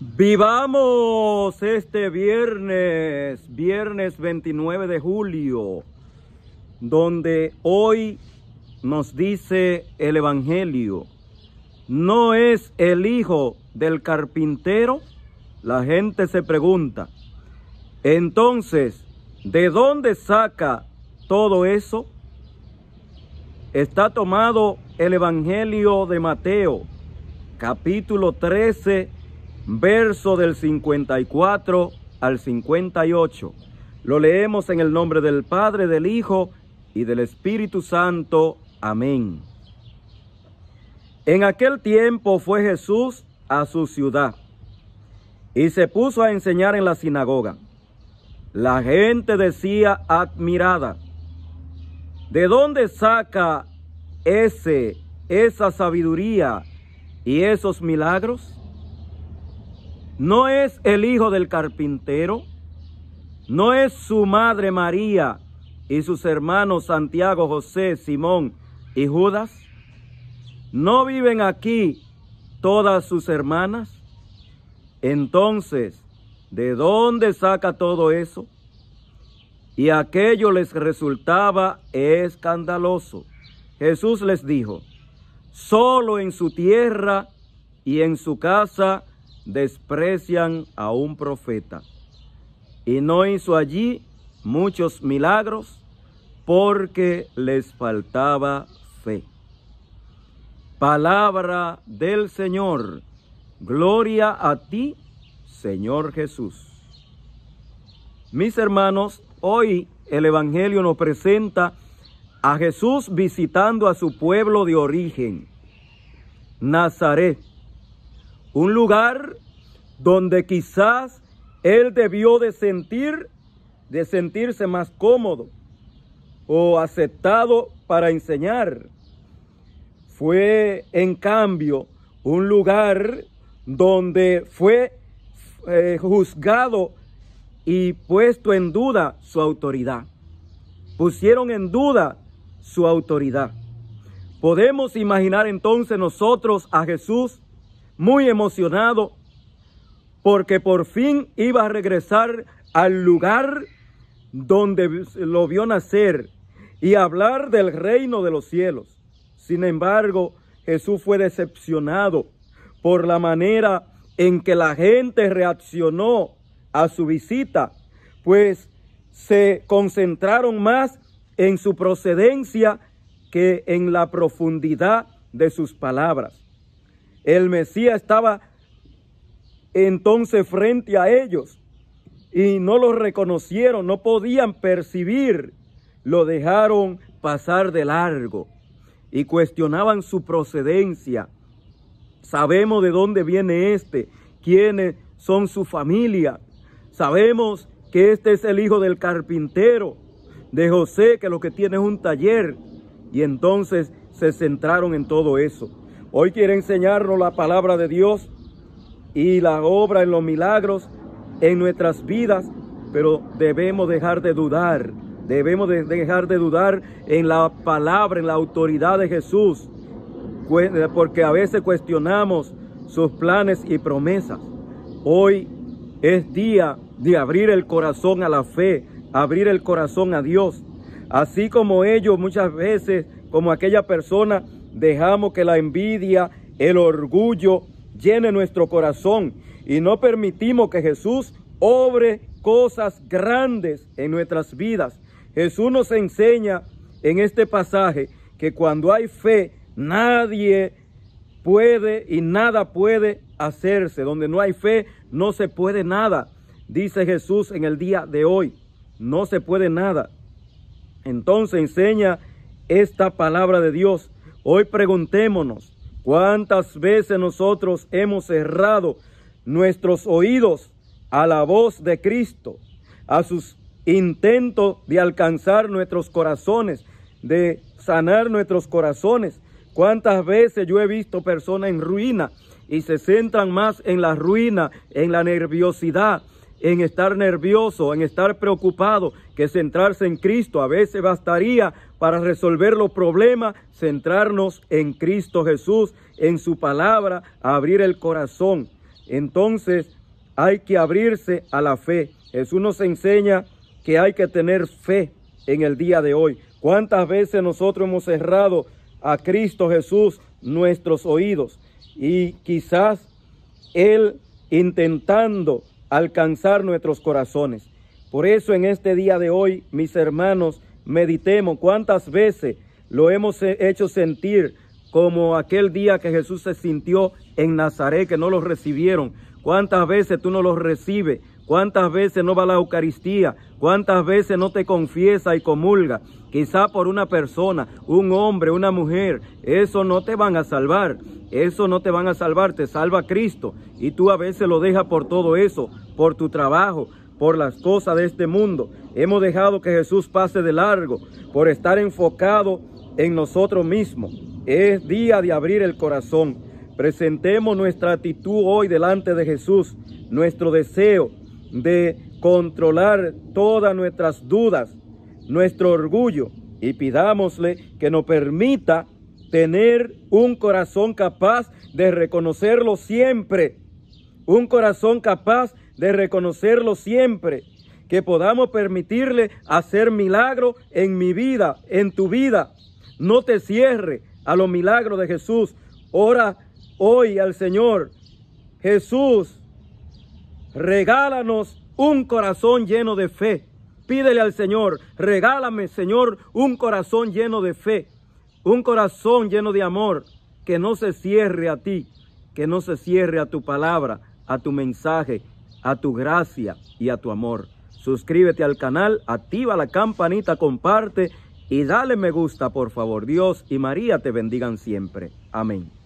Vivamos este viernes, viernes 29 de julio, donde hoy nos dice el Evangelio, no es el hijo del carpintero, la gente se pregunta, entonces, ¿de dónde saca todo eso? Está tomado el Evangelio de Mateo, capítulo 13, verso del 54 al 58. Lo leemos en el nombre del Padre, del Hijo y del Espíritu Santo. Amén. En aquel tiempo fue Jesús a su ciudad y se puso a enseñar en la sinagoga. La gente decía admirada, ¿de dónde saca ese, esa sabiduría y esos milagros? ¿No es el hijo del carpintero? ¿No es su madre María y sus hermanos Santiago, José, Simón y Judas? ¿No viven aquí todas sus hermanas? Entonces, ¿de dónde saca todo eso? Y aquello les resultaba escandaloso. Jesús les dijo, solo en su tierra y en su casa desprecian a un profeta. Y no hizo allí muchos milagros porque les faltaba fe. Palabra del Señor. Gloria a ti, Señor Jesús. Mis hermanos, hoy el Evangelio nos presenta a Jesús visitando a su pueblo de origen, Nazaret un lugar donde quizás él debió de sentir, de sentirse más cómodo o aceptado para enseñar. Fue, en cambio, un lugar donde fue eh, juzgado y puesto en duda su autoridad. Pusieron en duda su autoridad. Podemos imaginar entonces nosotros a Jesús muy emocionado porque por fin iba a regresar al lugar donde lo vio nacer y hablar del reino de los cielos. Sin embargo, Jesús fue decepcionado por la manera en que la gente reaccionó a su visita, pues se concentraron más en su procedencia que en la profundidad de sus palabras. El Mesías estaba entonces frente a ellos y no lo reconocieron, no podían percibir, lo dejaron pasar de largo y cuestionaban su procedencia. Sabemos de dónde viene este, quiénes son su familia. Sabemos que este es el hijo del carpintero, de José, que lo que tiene es un taller. Y entonces se centraron en todo eso. Hoy quiere enseñarnos la palabra de Dios y la obra en los milagros en nuestras vidas, pero debemos dejar de dudar. Debemos dejar de dudar en la palabra, en la autoridad de Jesús, eh, porque a veces cuestionamos sus planes y promesas. Hoy es día de abrir el corazón a la fe, abrir el corazón a Dios. Así como ellos muchas veces, como aquella persona dejamos que la envidia, el orgullo llene nuestro corazón y no permitimos que Jesús obre cosas grandes en nuestras vidas. Jesús nos enseña en este pasaje que cuando hay fe, nadie puede y nada puede hacerse. Donde no hay fe, no se puede nada. Dice Jesús en el día de hoy, no se puede nada. Entonces enseña esta palabra de Dios Hoy preguntémonos cuántas veces nosotros hemos cerrado nuestros oídos a la voz de Cristo, a sus intentos de alcanzar nuestros corazones, de sanar nuestros corazones. Cuántas veces yo he visto personas en ruina y se centran más en la ruina, en la nerviosidad, en estar nervioso, en estar preocupado, que centrarse en Cristo. A veces bastaría para resolver los problemas, centrarnos en Cristo Jesús, en su palabra, abrir el corazón. Entonces hay que abrirse a la fe. Jesús nos enseña que hay que tener fe en el día de hoy. ¿Cuántas veces nosotros hemos cerrado a Cristo Jesús nuestros oídos? Y quizás Él intentando alcanzar nuestros corazones. Por eso en este día de hoy, mis hermanos, meditemos cuántas veces lo hemos hecho sentir como aquel día que Jesús se sintió en Nazaret, que no los recibieron. ¿Cuántas veces tú no los recibes? ¿Cuántas veces no va a la Eucaristía? ¿Cuántas veces no te confiesa y comulga? Quizá por una persona, un hombre, una mujer. Eso no te van a salvar. Eso no te van a salvar. Te salva Cristo. Y tú a veces lo dejas por todo eso, por tu trabajo, por las cosas de este mundo. Hemos dejado que Jesús pase de largo por estar enfocado en nosotros mismos. Es día de abrir el corazón. Presentemos nuestra actitud hoy delante de Jesús, nuestro deseo, de controlar todas nuestras dudas, nuestro orgullo y pidámosle que nos permita tener un corazón capaz de reconocerlo siempre, un corazón capaz de reconocerlo siempre, que podamos permitirle hacer milagro en mi vida, en tu vida. No te cierre a los milagros de Jesús. Ora hoy al Señor. Jesús, regálanos un corazón lleno de fe. Pídele al Señor, regálame, Señor, un corazón lleno de fe, un corazón lleno de amor, que no se cierre a ti, que no se cierre a tu palabra, a tu mensaje, a tu gracia y a tu amor. Suscríbete al canal, activa la campanita, comparte y dale me gusta, por favor. Dios y María te bendigan siempre. Amén.